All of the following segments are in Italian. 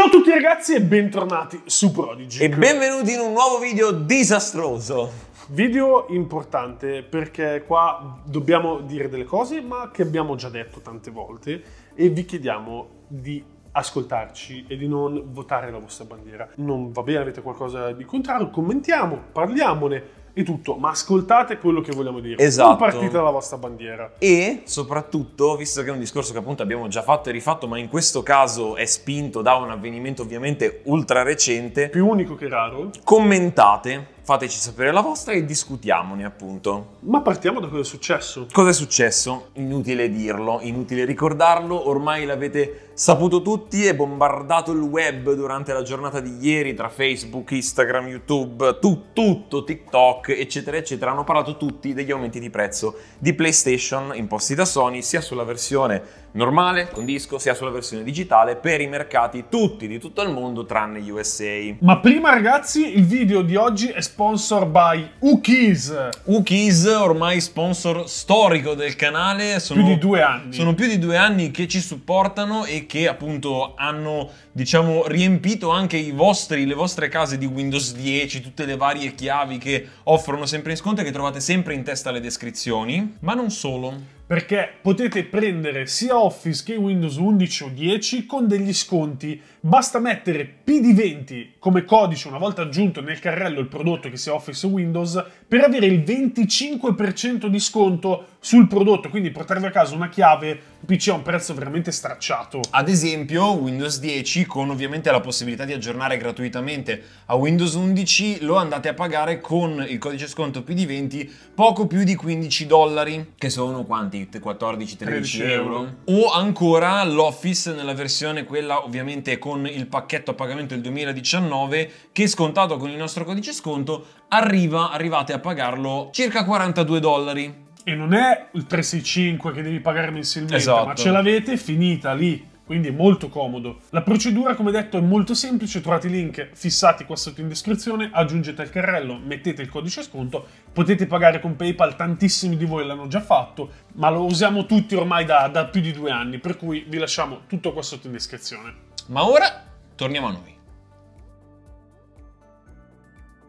Ciao a tutti ragazzi e bentornati su Prodigy. E benvenuti in un nuovo video disastroso. Video importante perché qua dobbiamo dire delle cose ma che abbiamo già detto tante volte e vi chiediamo di ascoltarci e di non votare la vostra bandiera. Non va bene, avete qualcosa di contrario, commentiamo, parliamone e tutto, ma ascoltate quello che vogliamo dire. Esatto. Non partite dalla vostra bandiera. E soprattutto, visto che è un discorso che appunto abbiamo già fatto e rifatto, ma in questo caso è spinto da un avvenimento ovviamente ultra recente, più unico che raro, commentate fateci sapere la vostra e discutiamone appunto. Ma partiamo da cosa è successo. Cosa è successo? Inutile dirlo, inutile ricordarlo, ormai l'avete saputo tutti e bombardato il web durante la giornata di ieri tra Facebook, Instagram, YouTube, tu, tutto, TikTok, eccetera, eccetera. Hanno parlato tutti degli aumenti di prezzo di PlayStation imposti da Sony, sia sulla versione normale, con disco, sia sulla versione digitale per i mercati tutti di tutto il mondo tranne gli USA. Ma prima ragazzi, il video di oggi è sponsor by Ukis. Ukis, ormai sponsor storico del canale, sono più di due anni. Sono più di due anni che ci supportano e che appunto hanno, diciamo, riempito anche vostri, le vostre case di Windows 10, tutte le varie chiavi che offrono sempre in sconto e che trovate sempre in testa alle descrizioni. Ma non solo perché potete prendere sia Office che Windows 11 o 10 con degli sconti. Basta mettere PD20 come codice una volta aggiunto nel carrello il prodotto che sia Office o Windows per avere il 25% di sconto sul prodotto, quindi portarvi a casa una chiave PC a un prezzo veramente stracciato. Ad esempio Windows 10 con ovviamente la possibilità di aggiornare gratuitamente a Windows 11 lo andate a pagare con il codice sconto PD20 poco più di 15 dollari, che sono quanti? 14-13 euro. O ancora l'Office nella versione quella ovviamente con il pacchetto a pagamento del 2019 che scontato con il nostro codice sconto arriva, arrivate a pagarlo circa 42 dollari. E non è il 365 che devi pagare mensilmente, esatto. ma ce l'avete finita lì quindi è molto comodo. La procedura, come detto, è molto semplice, trovate i link fissati qua sotto in descrizione, aggiungete il carrello, mettete il codice sconto, potete pagare con PayPal, tantissimi di voi l'hanno già fatto, ma lo usiamo tutti ormai da, da più di due anni, per cui vi lasciamo tutto qua sotto in descrizione. Ma ora torniamo a noi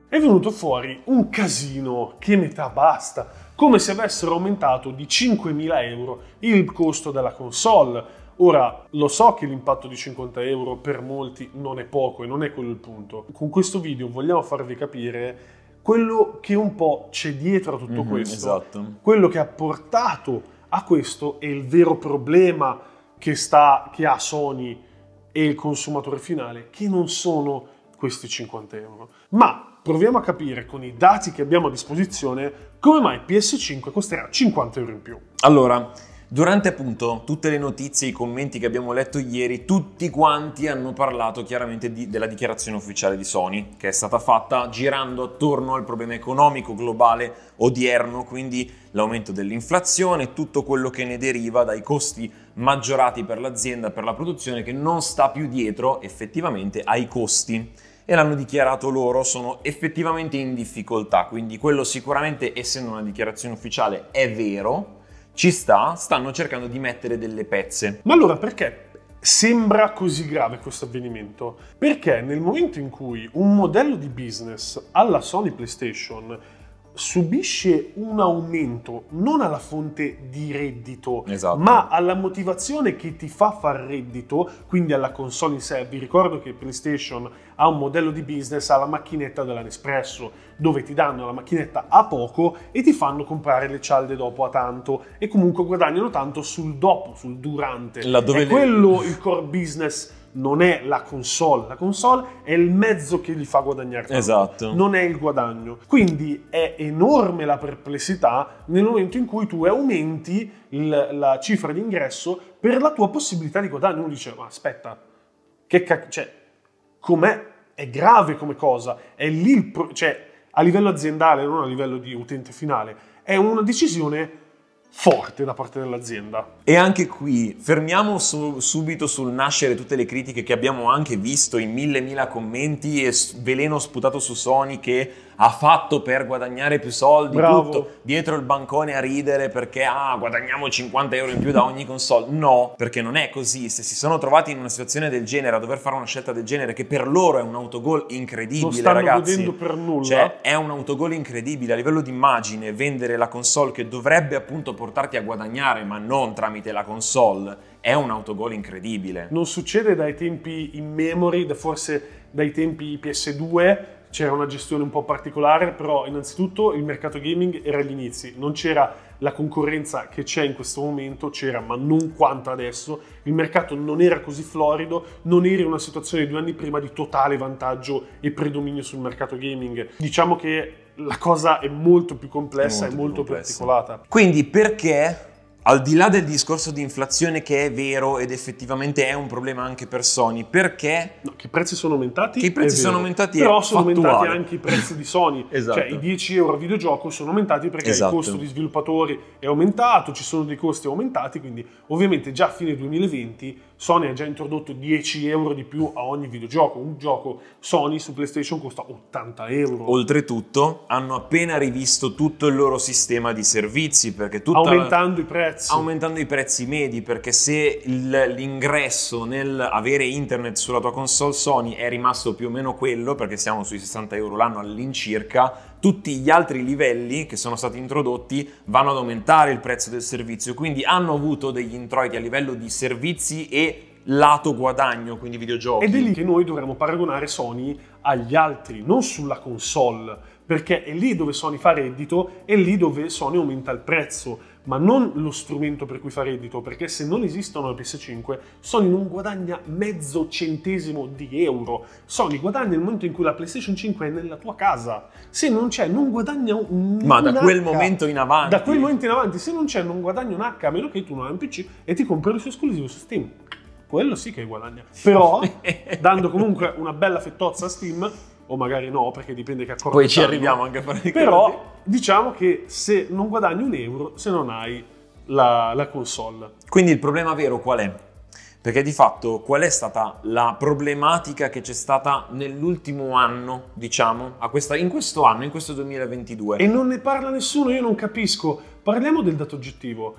è venuto fuori un casino che metà basta, come se avessero aumentato di 5.000 euro il costo della console. Ora, lo so che l'impatto di 50 euro per molti non è poco e non è quello il punto. Con questo video vogliamo farvi capire quello che un po' c'è dietro a tutto mm-hmm, questo, esatto. quello che ha portato a questo è il vero problema che, sta, che ha Sony e il consumatore finale, che non sono questi 50 euro. Ma proviamo a capire con i dati che abbiamo a disposizione come mai PS5 costerà 50 euro in più. Allora, durante appunto tutte le notizie e i commenti che abbiamo letto ieri, tutti quanti hanno parlato chiaramente di, della dichiarazione ufficiale di Sony, che è stata fatta girando attorno al problema economico globale odierno, quindi l'aumento dell'inflazione, tutto quello che ne deriva dai costi maggiorati per l'azienda, per la produzione, che non sta più dietro effettivamente ai costi e l'hanno dichiarato loro, sono effettivamente in difficoltà, quindi quello sicuramente essendo una dichiarazione ufficiale è vero, ci sta, stanno cercando di mettere delle pezze. Ma allora perché sembra così grave questo avvenimento? Perché nel momento in cui un modello di business alla Sony PlayStation subisce un aumento non alla fonte di reddito, esatto. ma alla motivazione che ti fa far reddito, quindi alla console in sé. Vi ricordo che PlayStation ha un modello di business alla macchinetta della Nespresso, dove ti danno la macchinetta a poco e ti fanno comprare le cialde dopo a tanto e comunque guadagnano tanto sul dopo, sul durante. Laddove È le... quello il core business non è la console, la console è il mezzo che gli fa guadagnare tanto, esatto. non è il guadagno. Quindi è enorme la perplessità nel momento in cui tu aumenti il, la cifra di ingresso per la tua possibilità di guadagno. Uno dice, ma aspetta, che cacchio, cioè, com'è? È grave come cosa, è lì, il pro- cioè, a livello aziendale, non a livello di utente finale, è una decisione forte da parte dell'azienda. E anche qui fermiamo su, subito sul nascere tutte le critiche che abbiamo anche visto in mille mila commenti e veleno sputato su Sony che ha fatto per guadagnare più soldi, Bravo. tutto dietro il bancone a ridere perché ah, guadagniamo 50 euro in più da ogni console. No, perché non è così. Se si sono trovati in una situazione del genere, a dover fare una scelta del genere, che per loro è un autogol incredibile, non stanno ragazzi. Non per nulla. Cioè, è un autogol incredibile a livello di immagine vendere la console che dovrebbe appunto portarti a guadagnare, ma non tramite la console è un autogol incredibile. Non succede dai tempi in memory, forse dai tempi PS2, c'era una gestione un po' particolare, però innanzitutto il mercato gaming era agli inizi, non c'era la concorrenza che c'è in questo momento, c'era ma non quanto adesso, il mercato non era così florido, non era una situazione di due anni prima di totale vantaggio e predominio sul mercato gaming. Diciamo che la cosa è molto più complessa molto e molto più, più particolata. Quindi perché al di là del discorso di inflazione che è vero ed effettivamente è un problema anche per Sony, perché... No, che i prezzi sono aumentati. Che i prezzi sono aumentati. Però sono fattuale. aumentati anche i prezzi di Sony. Cioè, esatto. Cioè i 10 euro a videogioco sono aumentati perché esatto. il costo di sviluppatori è aumentato, ci sono dei costi aumentati, quindi ovviamente già a fine 2020 Sony ha già introdotto 10 euro di più a ogni videogioco. Un gioco Sony su PlayStation costa 80 euro. Oltretutto hanno appena rivisto tutto il loro sistema di servizi perché tutta... Aumentando la... i prezzi prezzi. Aumentando i prezzi medi, perché se l'ingresso nel avere internet sulla tua console Sony è rimasto più o meno quello, perché siamo sui 60 euro l'anno all'incirca, tutti gli altri livelli che sono stati introdotti vanno ad aumentare il prezzo del servizio, quindi hanno avuto degli introiti a livello di servizi e lato guadagno, quindi videogiochi. Ed è lì che noi dovremmo paragonare Sony agli altri, non sulla console, perché è lì dove Sony fa reddito, è lì dove Sony aumenta il prezzo ma non lo strumento per cui fa reddito, perché se non esistono le PS5, Sony non guadagna mezzo centesimo di euro. Sony guadagna nel momento in cui la PlayStation 5 è nella tua casa. Se non c'è, non guadagna un Ma da quel H. momento in avanti. Da quel momento in avanti, se non c'è, non guadagna un H, a meno che tu non hai un PC e ti compri lo suo esclusivo su Steam quello sì che guadagna. Però, dando comunque una bella fettozza a Steam, o magari no, perché dipende che accordo. Poi ci arriviamo anche a fare i Però casi. diciamo che se non guadagni un euro, se non hai la, la console. Quindi il problema vero qual è? Perché di fatto qual è stata la problematica che c'è stata nell'ultimo anno, diciamo, questa, in questo anno, in questo 2022? E non ne parla nessuno, io non capisco. Parliamo del dato oggettivo.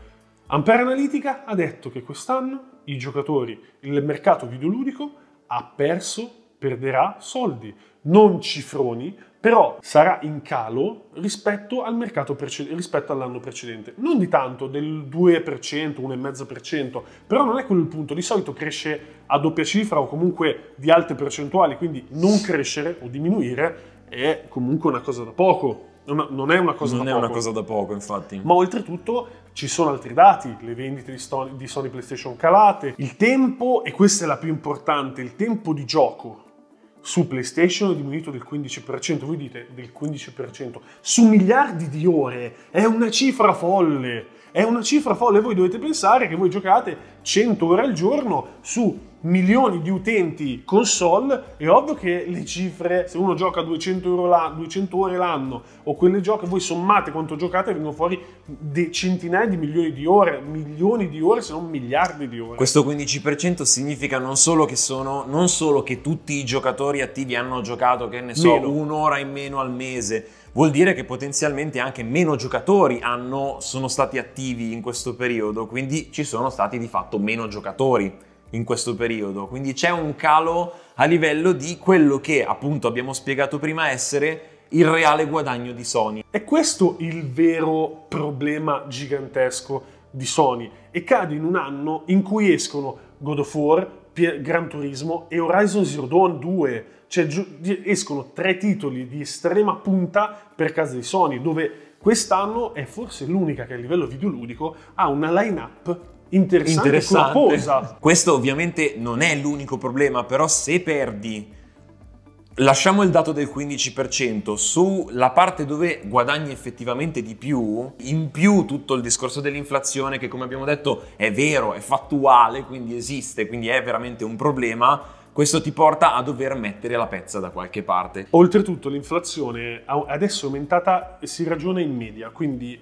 Ampere Analytica ha detto che quest'anno i giocatori, il mercato videoludico ha perso, perderà soldi non cifroni, però sarà in calo rispetto, al preced- rispetto all'anno precedente. Non di tanto, del 2%, 1,5%, però non è quello il punto. Di solito cresce a doppia cifra o comunque di alte percentuali, quindi non crescere o diminuire è comunque una cosa da poco. Non è una cosa, non da, è poco. Una cosa da poco. infatti. Ma oltretutto ci sono altri dati, le vendite di Sony, di Sony PlayStation calate, il tempo, e questa è la più importante, il tempo di gioco su PlayStation è diminuito del 15%. Voi dite del 15%. Su miliardi di ore è una cifra folle. È una cifra folle. Voi dovete pensare che voi giocate 100 ore al giorno su milioni di utenti console, è ovvio che le cifre, se uno gioca 200, la, 200 ore l'anno o quelle gioche, voi sommate quanto giocate, vengono fuori centinaia di milioni di ore, milioni di ore, se non miliardi di ore. Questo 15% significa non solo che, sono, non solo che tutti i giocatori attivi hanno giocato, che ne so, meno. un'ora in meno al mese, vuol dire che potenzialmente anche meno giocatori hanno, sono stati attivi in questo periodo, quindi ci sono stati di fatto meno giocatori in questo periodo, quindi c'è un calo a livello di quello che appunto abbiamo spiegato prima essere il reale guadagno di Sony. È questo il vero problema gigantesco di Sony e cade in un anno in cui escono God of War, Gran Turismo e Horizon Zero Dawn 2, cioè escono tre titoli di estrema punta per casa di Sony, dove quest'anno è forse l'unica che a livello videoludico ha una line-up interessante, interessante. corposa. Questo ovviamente non è l'unico problema, però se perdi Lasciamo il dato del 15%, sulla parte dove guadagni effettivamente di più, in più tutto il discorso dell'inflazione che come abbiamo detto è vero, è fattuale, quindi esiste, quindi è veramente un problema, questo ti porta a dover mettere la pezza da qualche parte. Oltretutto l'inflazione adesso è aumentata e si ragiona in media, quindi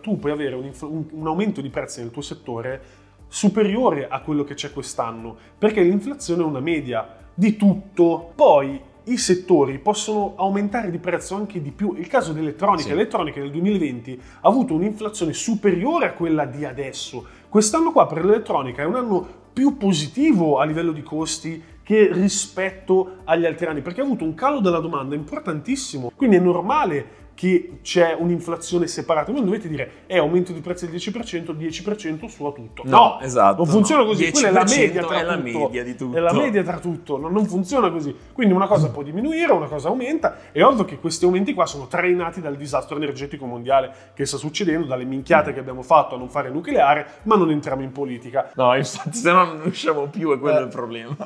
tu puoi avere un, un, un aumento di prezzi nel tuo settore superiore a quello che c'è quest'anno, perché l'inflazione è una media di tutto. Poi i settori possono aumentare di prezzo anche di più. Il caso dell'elettronica, sì. l'elettronica nel 2020 ha avuto un'inflazione superiore a quella di adesso. Quest'anno qua per l'elettronica è un anno più positivo a livello di costi che rispetto agli altri anni, perché ha avuto un calo della domanda importantissimo. Quindi è normale che c'è un'inflazione separata. Voi non dovete dire è eh, aumento di prezzo del 10%, 10% su a tutto. No, no esatto. Non funziona no. così. Quella è la media tra è tutto. media di tutto. È la media tra tutto. Non, non funziona così. Quindi una cosa può diminuire, una cosa aumenta. È ovvio che questi aumenti qua sono trainati dal disastro energetico mondiale che sta succedendo, dalle minchiate mm. che abbiamo fatto a non fare nucleare, ma non entriamo in politica. No, infatti, se no non usciamo più, è quello eh. il problema.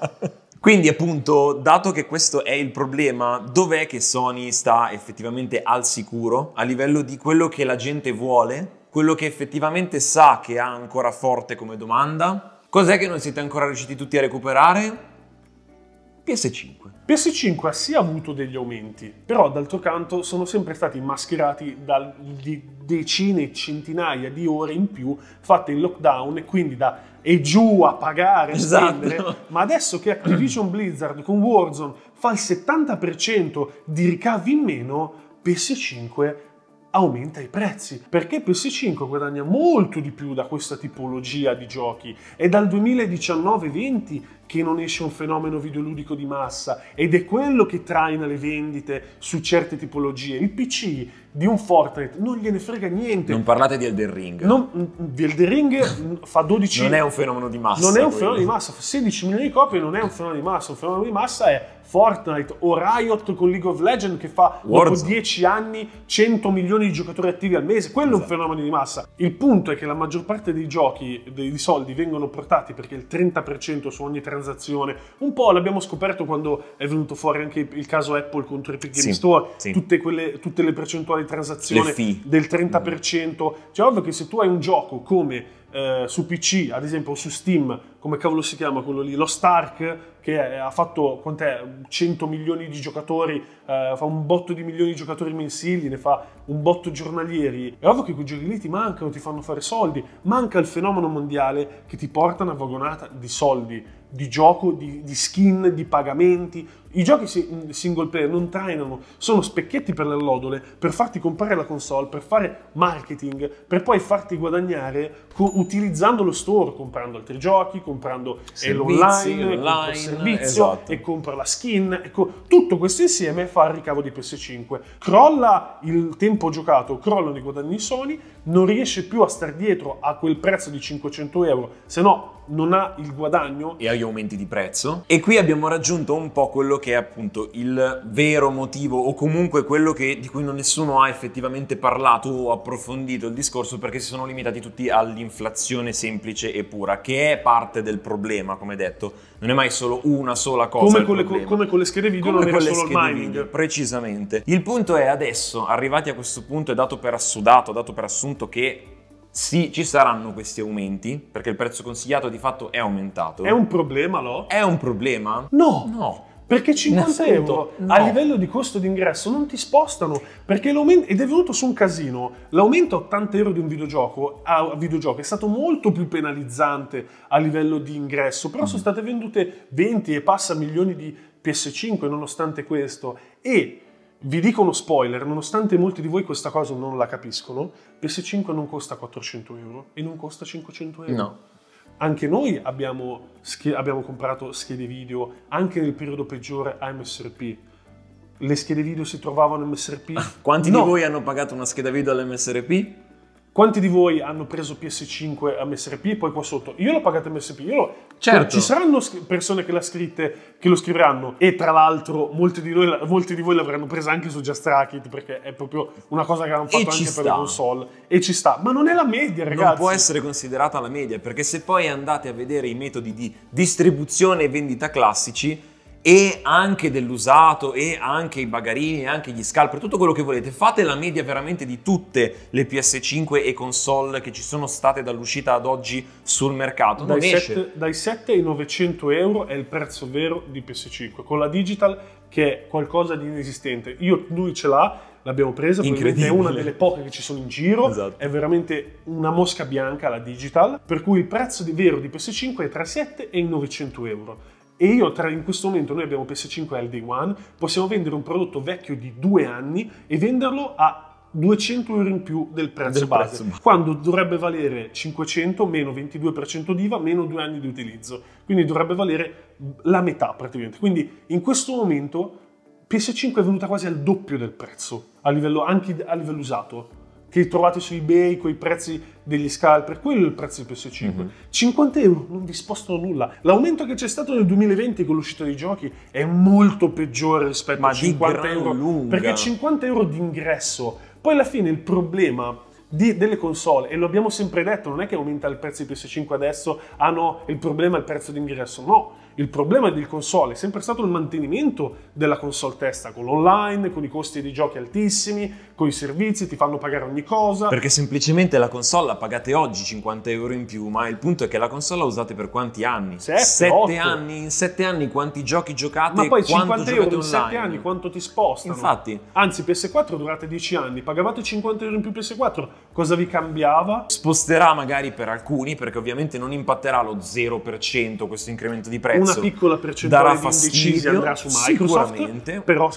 Quindi appunto, dato che questo è il problema, dov'è che Sony sta effettivamente al sicuro a livello di quello che la gente vuole, quello che effettivamente sa che ha ancora forte come domanda? Cos'è che non siete ancora riusciti tutti a recuperare? PS5. PS5 ha sì avuto degli aumenti, però d'altro canto sono sempre stati mascherati da decine e centinaia di ore in più fatte in lockdown e quindi da e giù a pagare, esatto. spendere. Ma adesso che Activision Blizzard con Warzone fa il 70% di ricavi in meno, PS5 aumenta i prezzi perché PS5 guadagna molto di più da questa tipologia di giochi e dal 2019-20 che non esce un fenomeno videoludico di massa ed è quello che traina le vendite su certe tipologie. Il PC di un Fortnite non gliene frega niente. Non parlate di Elden Ring. Non, mm, di Elden Ring fa 12 Non è un fenomeno di massa. Non è un quello. fenomeno di massa, fa 16 milioni di copie, non è un fenomeno di massa, un fenomeno di massa è Fortnite o Riot con League of Legends che fa Warzone. dopo 10 anni 100 milioni di giocatori attivi al mese, quello esatto. è un esatto. fenomeno di massa. Il punto è che la maggior parte dei giochi dei soldi vengono portati perché il 30% su ogni 30 transazione. Un po' l'abbiamo scoperto quando è venuto fuori anche il caso Apple contro Epic Games sì, Store, sì. Tutte, quelle, tutte, le percentuali di transazione del 30%. Mm. Cioè, ovvio che se tu hai un gioco come eh, su PC, ad esempio, o su Steam, come cavolo si chiama quello lì, lo Stark, che è, ha fatto quant'è, 100 milioni di giocatori, eh, fa un botto di milioni di giocatori mensili, ne fa un botto giornalieri. È ovvio che quei giochi lì ti mancano, ti fanno fare soldi, manca il fenomeno mondiale che ti porta una vagonata di soldi di gioco, di, di skin, di pagamenti, i giochi mm, single player non trainano, sono specchietti per le allodole, per farti comprare la console, per fare marketing, per poi farti guadagnare co- utilizzando lo store, comprando altri giochi, comprando Servizi, l'online, il servizio esatto. e compra la skin. Ecco, tutto questo insieme fa il ricavo di PS5. Crolla il tempo giocato, crollano i guadagni Sony, non riesce più a stare dietro a quel prezzo di 500 euro, se no non ha il guadagno. E agli aumenti di prezzo. E qui abbiamo raggiunto un po' quello che è appunto il vero motivo o comunque quello che, di cui nessuno ha effettivamente parlato o approfondito il discorso perché si sono limitati tutti all'inflazione semplice e pura, che è parte del problema, come detto. Non è mai solo una sola cosa. Come, con le, come con le, schede video come non era solo il mining. Video, precisamente. Il punto è adesso, arrivati a questo punto, è dato per assodato, dato per assunto che sì, ci saranno questi aumenti, perché il prezzo consigliato di fatto è aumentato. È un problema, no? È un problema? No! No! Perché 50 euro no. a livello di costo d'ingresso non ti spostano, perché l'aumento, ed è venuto su un casino, l'aumento a 80 euro di un videogioco, a videogioco è stato molto più penalizzante a livello di ingresso, però mm. sono state vendute 20 e passa milioni di PS5 nonostante questo e vi dico uno spoiler, nonostante molti di voi questa cosa non la capiscono, PS5 non costa 400 euro e non costa 500 euro. No. Anche noi abbiamo, schi- abbiamo comprato schede video, anche nel periodo peggiore a MSRP le schede video si trovavano in MSRP. Ah, quanti no. di voi hanno pagato una scheda video all'MSRP? Quanti di voi hanno preso PS5 a MSRP e poi qua sotto? Io l'ho pagato MSP, io l'ho... Certo. Ci saranno persone che, l'ha scritte, che lo scriveranno e tra l'altro molti di, noi, molti di voi l'avranno presa anche su Just Rocket perché è proprio una cosa che hanno fatto e anche per la console e ci sta, ma non è la media ragazzi. Non può essere considerata la media perché se poi andate a vedere i metodi di distribuzione e vendita classici e anche dell'usato e anche i bagarini e anche gli scalper, tutto quello che volete. Fate la media veramente di tutte le PS5 e console che ci sono state dall'uscita ad oggi sul mercato. Dai, 7, dai 7 ai 900 euro è il prezzo vero di PS5, con la digital che è qualcosa di inesistente. Io, lui ce l'ha, l'abbiamo presa, è una delle poche che ci sono in giro, esatto. è veramente una mosca bianca la digital, per cui il prezzo di vero di PS5 è tra i 7 e i 900 euro. E io tra, in questo momento noi abbiamo PS5 day one, possiamo vendere un prodotto vecchio di due anni e venderlo a 200 euro in più del prezzo del base, prezzo. quando dovrebbe valere 500 meno 22% d'IVA meno due anni di utilizzo, quindi dovrebbe valere la metà praticamente. Quindi in questo momento PS5 è venuta quasi al doppio del prezzo a livello, anche a livello usato che trovate su eBay con i prezzi degli scalper, quello è il prezzo del PS5. Mm-hmm. 50 euro non vi spostano nulla. L'aumento che c'è stato nel 2020 con l'uscita dei giochi è molto peggiore rispetto Ma a 50 euro. Lunga. Perché 50 euro di ingresso. Poi alla fine il problema di, delle console, e lo abbiamo sempre detto, non è che aumenta il prezzo di PS5 adesso, ah no, il problema è il prezzo di ingresso. No, il problema del console è sempre stato il mantenimento della console testa, con l'online, con i costi dei giochi altissimi, con i servizi, ti fanno pagare ogni cosa. Perché semplicemente la console la pagate oggi 50 euro in più, ma il punto è che la console la usate per quanti anni? 7, anni, in 7 anni quanti giochi giocate? Ma poi 50 euro in 7 anni quanto ti spostano? Infatti. Anzi PS4 durate 10 anni, pagavate 50 euro in più PS4, cosa vi cambiava? Sposterà magari per alcuni, perché ovviamente non impatterà lo 0% questo incremento di prezzo. Una piccola percentuale Darà di fastidio, indecisi andrà su Microsoft, però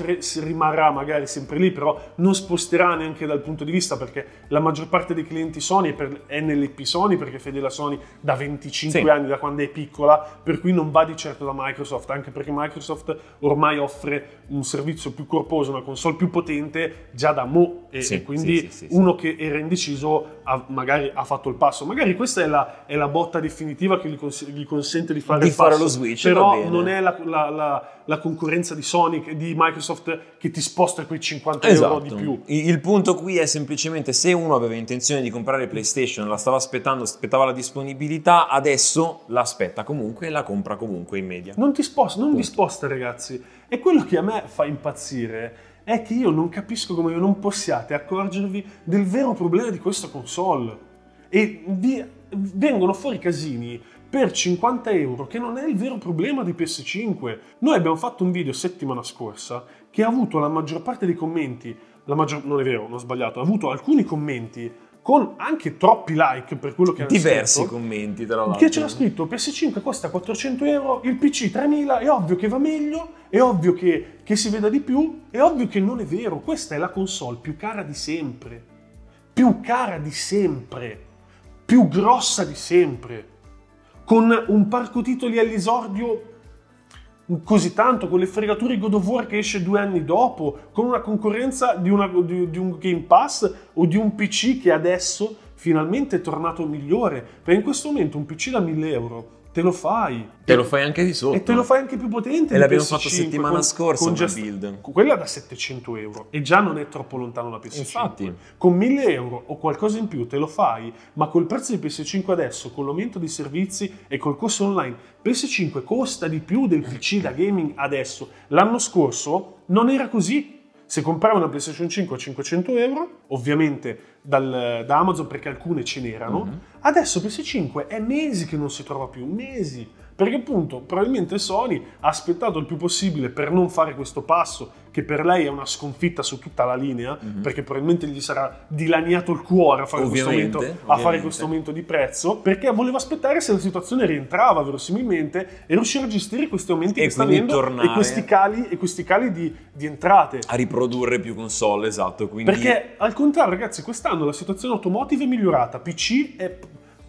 rimarrà magari sempre lì, però non sposterà estranee anche dal punto di vista perché la maggior parte dei clienti Sony è, per, è nell'IP Sony perché fede la Sony da 25 sì. anni, da quando è piccola, per cui non va di certo da Microsoft, anche perché Microsoft ormai offre un servizio più corposo, una console più potente già da mo e, sì, e quindi sì, uno che era indeciso ha, magari ha fatto il passo. Magari questa è la, è la botta definitiva che gli, cons- gli, consente di fare, di fare passo, lo switch, però non è la, la, la, concorrenza di Sony, di Microsoft che ti sposta quei 50 esatto. euro di esatto. più il punto qui è semplicemente se uno aveva intenzione di comprare PlayStation, la stava aspettando, aspettava la disponibilità, adesso l'aspetta comunque e la compra comunque in media. Non ti sposta, non vi sposta ragazzi. E quello che a me fa impazzire è che io non capisco come non possiate accorgervi del vero problema di questa console. E vi vengono fuori casini per 50 euro, che non è il vero problema di PS5. Noi abbiamo fatto un video settimana scorsa che ha avuto la maggior parte dei commenti la maggior... non è vero, non ho sbagliato, ha avuto alcuni commenti con anche troppi like per quello che hanno Diversi scritto, commenti, tra l'altro. Che c'era scritto PS5 costa 400 euro, il PC 3000, è ovvio che va meglio, è ovvio che, che si veda di più, è ovvio che non è vero, questa è la console più cara di sempre. Più cara di sempre. Più grossa di sempre. Con un parco titoli all'esordio così tanto, con le fregature God of War che esce due anni dopo, con una concorrenza di, una, di, di un Game Pass o di un PC che adesso finalmente è tornato migliore, perché in questo momento un PC da 1000 euro te lo fai. Te lo fai anche di sotto. E te lo fai anche più potente. E l'abbiamo PS5 fatto settimana con, scorsa con gest- build. Quella da 700 euro e già non è troppo lontano da PS5. Infatti. Con 1000 euro o qualcosa in più te lo fai, ma col prezzo di PS5 adesso, con l'aumento dei servizi e col corso online, PS5 costa di più del PC da gaming adesso. L'anno scorso non era così. Se comprare una PlayStation 5 a 500 euro, ovviamente dal, da Amazon perché alcune ce n'erano, mm-hmm. adesso PS5 è mesi che non si trova più, mesi perché appunto probabilmente Sony ha aspettato il più possibile per non fare questo passo, che per lei è una sconfitta su tutta la linea, mm-hmm. perché probabilmente gli sarà dilaniato il cuore a fare, ovviamente, momento, a fare, questo aumento, di prezzo, perché voleva aspettare se la situazione rientrava verosimilmente e riuscire a gestire questi aumenti e che sta avendo e questi cali, e questi cali di, di, entrate. A riprodurre più console, esatto. Quindi... Perché al contrario ragazzi, quest'anno la situazione automotive è migliorata, PC è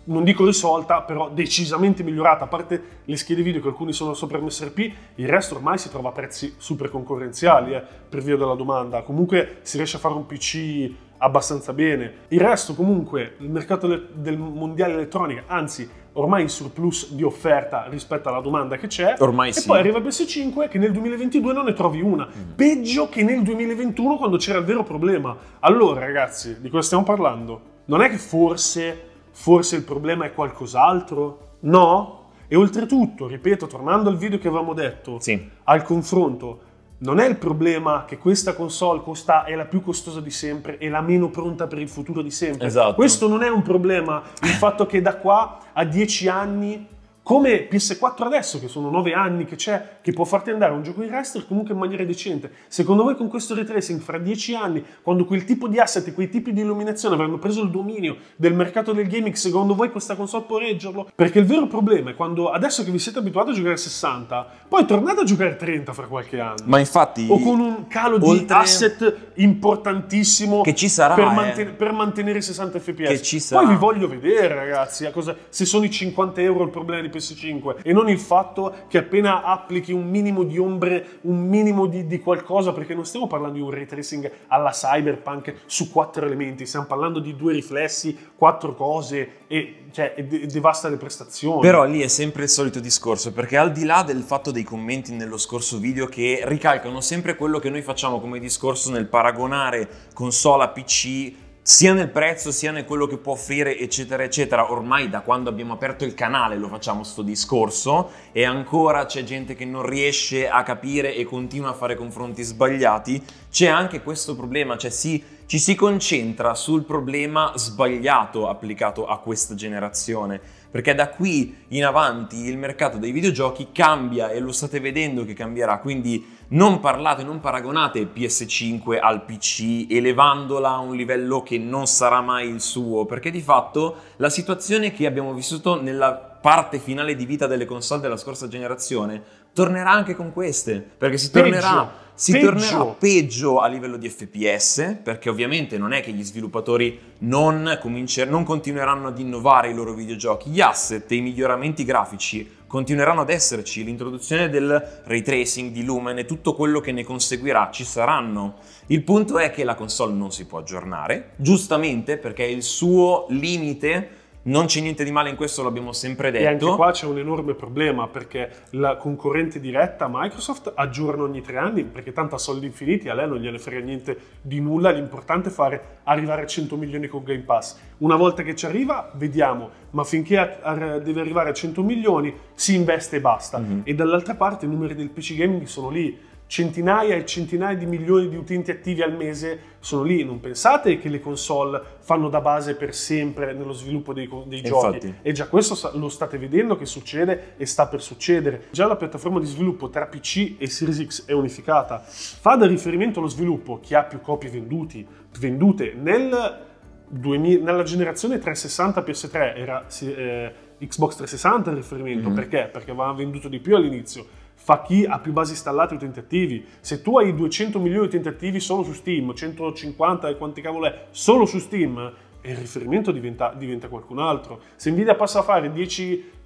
non dico risolta, però decisamente migliorata, a parte le schede video che alcuni sono sopra MSRP, il resto ormai si trova a prezzi super concorrenziali eh, per via della domanda, comunque si riesce a fare un PC abbastanza bene. Il resto comunque, il mercato del, mondiale elettronica, anzi ormai in surplus di offerta rispetto alla domanda che c'è, ormai e sì. poi arriva PS5 che nel 2022 non ne trovi una, mm. peggio che nel 2021 quando c'era il vero problema. Allora ragazzi, di cosa stiamo parlando? Non è che forse Forse il problema è qualcos'altro? No? E oltretutto, ripeto, tornando al video che avevamo detto, sì. al confronto, non è il problema che questa console costa, è la più costosa di sempre e la meno pronta per il futuro di sempre. Esatto. Questo non è un problema, il fatto che da qua a dieci anni come PS4 adesso, che sono 9 anni che c'è, che può farti andare un gioco in raster comunque in maniera decente. Secondo voi con questo retracing fra 10 anni, quando quel tipo di asset, quei tipi di illuminazione avranno preso il dominio del mercato del gaming, secondo voi questa console può reggerlo? Perché il vero problema è quando adesso che vi siete abituati a giocare a 60, poi tornate a giocare a 30 fra qualche anno. Ma infatti o con un calo di asset importantissimo che ci sarà per, eh. manten eh. per mantenere 60 fps. Che ci sarà. Poi vi voglio vedere, ragazzi, eh, cosa, se sono i 50 euro il problema di PS5 e non il fatto che appena applichi un minimo di ombre, un minimo di, di qualcosa, perché non stiamo parlando di un ray tracing alla cyberpunk su quattro elementi, stiamo parlando di due riflessi, quattro cose e cioè, de- devasta le prestazioni. Però lì è sempre il solito discorso, perché al di là del fatto dei commenti nello scorso video che ricalcano sempre quello che noi facciamo come discorso nel paragonare consola PC sia nel prezzo sia nel quello che può offrire eccetera eccetera ormai da quando abbiamo aperto il canale lo facciamo sto discorso e ancora c'è gente che non riesce a capire e continua a fare confronti sbagliati c'è anche questo problema cioè si, ci si concentra sul problema sbagliato applicato a questa generazione perché da qui in avanti il mercato dei videogiochi cambia e lo state vedendo che cambierà, quindi non parlate, non paragonate PS5 al PC elevandola a un livello che non sarà mai il suo, perché di fatto la situazione che abbiamo vissuto nella parte finale di vita delle console della scorsa generazione, tornerà anche con queste, perché si tornerà... Peggio si peggio. tornerà peggio a livello di FPS, perché ovviamente non è che gli sviluppatori non, comincer- non continueranno ad innovare i loro videogiochi, gli asset e i miglioramenti grafici continueranno ad esserci, l'introduzione del ray tracing, di Lumen e tutto quello che ne conseguirà ci saranno. Il punto è che la console non si può aggiornare, giustamente perché il suo limite non c'è niente di male in questo, l'abbiamo sempre detto. E anche qua c'è un enorme problema perché la concorrente diretta Microsoft aggiorna ogni tre anni perché tanto ha soldi infiniti, a lei non gliene frega niente di nulla, l'importante è fare arrivare a 100 milioni con Game Pass. Una volta che ci arriva, vediamo, ma finché deve arrivare a 100 milioni si investe e basta. Mm-hmm. E dall'altra parte i numeri del PC Gaming sono lì centinaia e centinaia di milioni di utenti attivi al mese sono lì. Non pensate che le console fanno da base per sempre nello sviluppo dei, dei giochi. E già questo lo state vedendo che succede e sta per succedere. Già la piattaforma di sviluppo tra PC e Series X è unificata. Fa da riferimento allo sviluppo chi ha più copie venduti, vendute nel 2000, nella generazione 360 PS3 era eh, Xbox 360 il riferimento mm. perché? Perché avevano venduto di più all'inizio fa chi ha più basi installate e utenti attivi. Se tu hai 200 milioni di utenti attivi solo su Steam, 150 e quanti cavolo è, solo su Steam, il riferimento diventa, diventa, qualcun altro. Se Nvidia passa a fare 5-10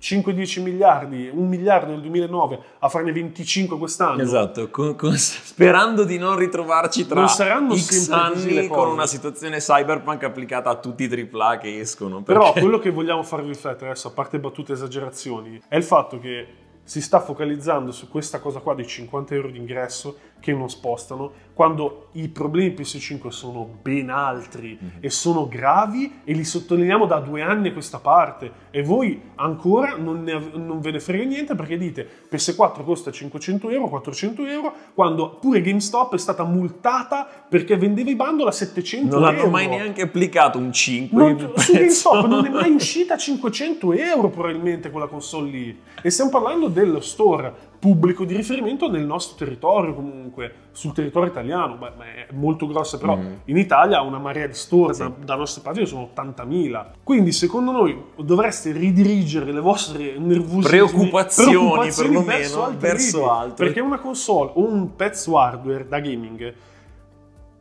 miliardi, un miliardo nel 2009, a farne 25 quest'anno. Esatto, con, con, sperando di non ritrovarci tra non saranno X anni con una situazione cyberpunk applicata a tutti i AAA che escono. Perché... Però quello che vogliamo farvi riflettere adesso, a parte battute e esagerazioni, è il fatto che si sta focalizzando su questa cosa qua dei 50 euro di ingresso che non spostano, quando i problemi PS5 sono ben altri mm-hmm. e sono gravi e li sottolineiamo da due anni a questa parte e voi ancora non, ne, non ve ne frega niente perché dite PS4 costa 500 euro, 400 euro, quando pure GameStop è stata multata perché vendeva i bundle a 700 non euro. Non hanno mai neanche applicato un 5 non, su GameStop non è mai uscita 500 euro probabilmente quella console lì e stiamo parlando del dello store pubblico di riferimento nel nostro territorio comunque, sul territorio italiano, ma, è molto grossa però mm. in Italia una marea di store, sì. da, da nostre parti sono 80.000, quindi secondo noi dovreste ridirigere le vostre nervosità, preoccupazioni, preoccupazioni perlomeno verso, altri, verso altri, perché una console o un pezzo hardware da gaming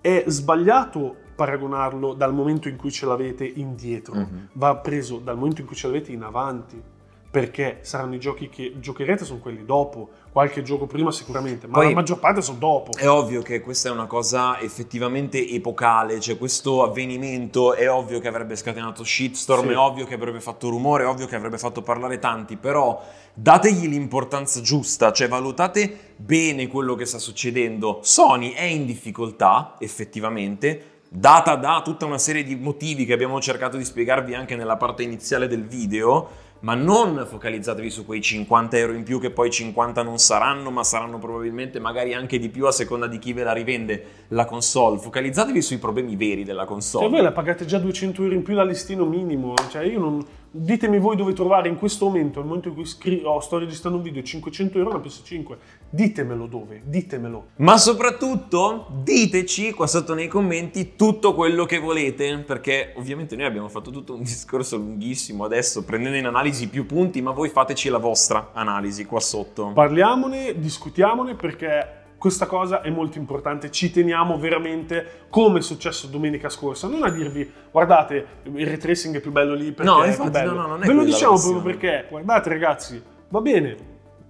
è sbagliato paragonarlo dal momento in cui ce l'avete indietro, mm-hmm. va preso dal momento in cui ce l'avete in avanti perché saranno i giochi che giocherete sono quelli dopo, qualche gioco prima sicuramente, ma Poi, la maggior parte sono dopo. È ovvio che questa è una cosa effettivamente epocale, cioè questo avvenimento è ovvio che avrebbe scatenato shitstorm, sì. è ovvio che avrebbe fatto rumore, è ovvio che avrebbe fatto parlare tanti, però dategli l'importanza giusta, cioè valutate bene quello che sta succedendo. Sony è in difficoltà, effettivamente, data da tutta una serie di motivi che abbiamo cercato di spiegarvi anche nella parte iniziale del video, ma non focalizzatevi su quei 50 euro in più che poi 50 non saranno, ma saranno probabilmente magari anche di più a seconda di chi ve la rivende la console. Focalizzatevi sui problemi veri della console. E cioè, voi la pagate già 200 euro in più da listino minimo, cioè io non, Ditemi voi dove trovare in questo momento, al momento in cui scrivo, oh, sto registrando un video, 500 euro una PS5. Ditemelo dove, ditemelo. Ma soprattutto diteci qua sotto nei commenti tutto quello che volete, perché ovviamente noi abbiamo fatto tutto un discorso lunghissimo adesso, prendendo in analisi più punti, ma voi fateci la vostra analisi qua sotto. Parliamone, discutiamone, perché questa cosa è molto importante, ci teniamo veramente come è successo domenica scorsa, non a dirvi guardate il retracing è più bello lì perché no, infatti, è più bello. No, no, non è Ve lo diciamo proprio perché guardate ragazzi, va bene,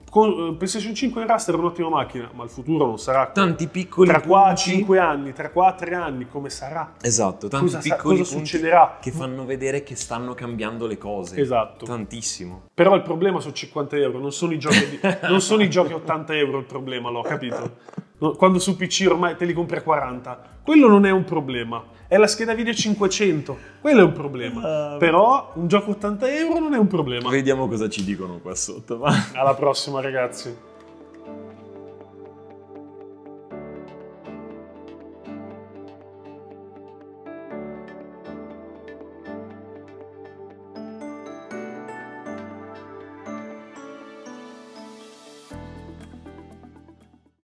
con, eh, PlayStation 5 in raster è un'ottima macchina, ma il futuro non sarà tanti piccoli tra qua a 5 anni, tra qua a 3 anni come sarà? Esatto, tanti cosa, piccoli sa, cosa succederà? che fanno vedere che stanno cambiando le cose. Esatto. Tantissimo. Però il problema sono 50 euro, non sono i giochi, di, non sono i giochi 80 euro il problema, l'ho capito quando su PC ormai te li compri a 40. Quello non è un problema. È la scheda video 500. Quello è un problema. Uh, Però un gioco 80 euro non è un problema. Vediamo cosa ci dicono qua sotto. Ma... Alla prossima, ragazzi.